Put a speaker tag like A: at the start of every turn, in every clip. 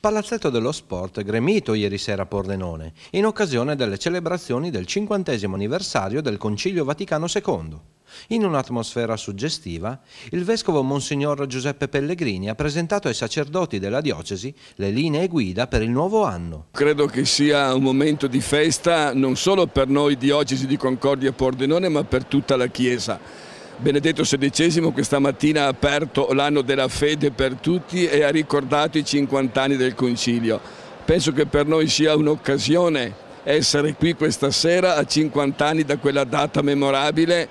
A: Palazzetto dello Sport gremito ieri sera a Pordenone, in occasione delle celebrazioni del 50 anniversario del Concilio Vaticano II. In un'atmosfera suggestiva, il vescovo Monsignor Giuseppe Pellegrini ha presentato ai sacerdoti della diocesi
B: le linee guida per il nuovo anno. Credo che sia un momento di festa non solo per noi diocesi di Concordia Pordenone, ma per tutta la Chiesa Benedetto XVI questa mattina ha aperto l'anno della fede per tutti e ha ricordato i 50 anni del Concilio. Penso che per noi sia un'occasione essere qui questa sera a 50 anni da quella data memorabile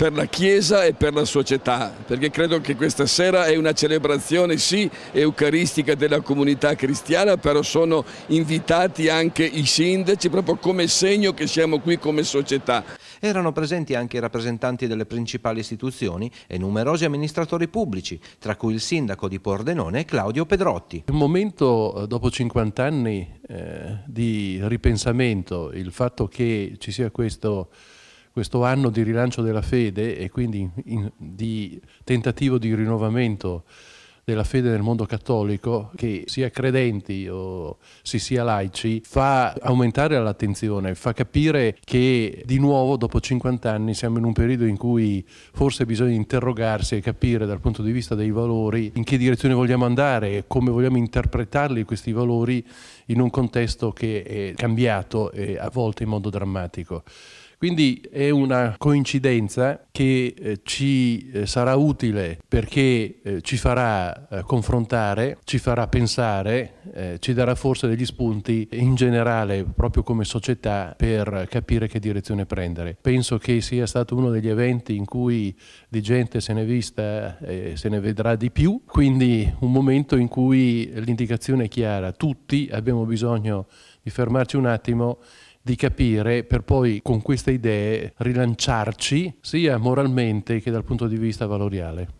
B: per la Chiesa e per la società, perché credo che questa sera è una celebrazione sì eucaristica della comunità cristiana, però sono invitati anche i sindaci proprio come segno che siamo qui come società.
A: Erano presenti anche i rappresentanti delle principali istituzioni e numerosi amministratori pubblici, tra cui il sindaco di Pordenone Claudio Pedrotti.
C: Il momento eh, dopo 50 anni eh, di ripensamento, il fatto che ci sia questo questo anno di rilancio della fede e quindi in, di tentativo di rinnovamento della fede nel mondo cattolico, che sia credenti o si sia laici, fa aumentare l'attenzione, fa capire che di nuovo dopo 50 anni siamo in un periodo in cui forse bisogna interrogarsi e capire dal punto di vista dei valori in che direzione vogliamo andare, e come vogliamo interpretarli questi valori in un contesto che è cambiato e a volte in modo drammatico. Quindi è una coincidenza che eh, ci eh, sarà utile perché eh, ci farà eh, confrontare, ci farà pensare, eh, ci darà forse degli spunti in generale proprio come società per capire che direzione prendere. Penso che sia stato uno degli eventi in cui di gente se ne è vista e eh, se ne vedrà di più, quindi un momento in cui l'indicazione è chiara, tutti abbiamo bisogno di fermarci un attimo di capire per poi con queste idee rilanciarci sia moralmente che dal punto di vista valoriale.